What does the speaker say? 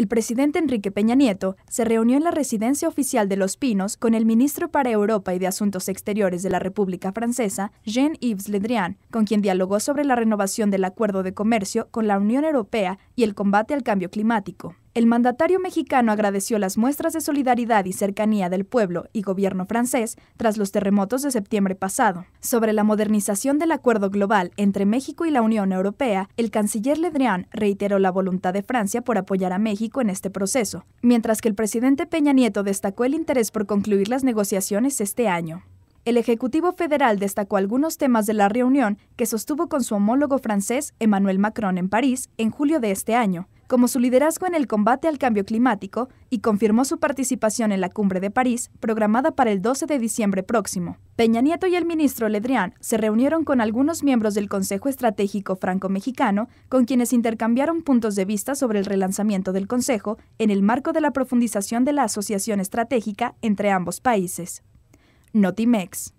el presidente Enrique Peña Nieto se reunió en la residencia oficial de Los Pinos con el ministro para Europa y de Asuntos Exteriores de la República Francesa, Jean-Yves Le Drian, con quien dialogó sobre la renovación del acuerdo de comercio con la Unión Europea y el combate al cambio climático. El mandatario mexicano agradeció las muestras de solidaridad y cercanía del pueblo y gobierno francés tras los terremotos de septiembre pasado. Sobre la modernización del acuerdo global entre México y la Unión Europea, el canciller Ledrian reiteró la voluntad de Francia por apoyar a México en este proceso, mientras que el presidente Peña Nieto destacó el interés por concluir las negociaciones este año. El Ejecutivo Federal destacó algunos temas de la reunión que sostuvo con su homólogo francés Emmanuel Macron en París en julio de este año, como su liderazgo en el combate al cambio climático y confirmó su participación en la cumbre de París, programada para el 12 de diciembre próximo. Peña Nieto y el ministro Ledrián se reunieron con algunos miembros del Consejo Estratégico Franco-Mexicano, con quienes intercambiaron puntos de vista sobre el relanzamiento del Consejo en el marco de la profundización de la asociación estratégica entre ambos países. Notimex.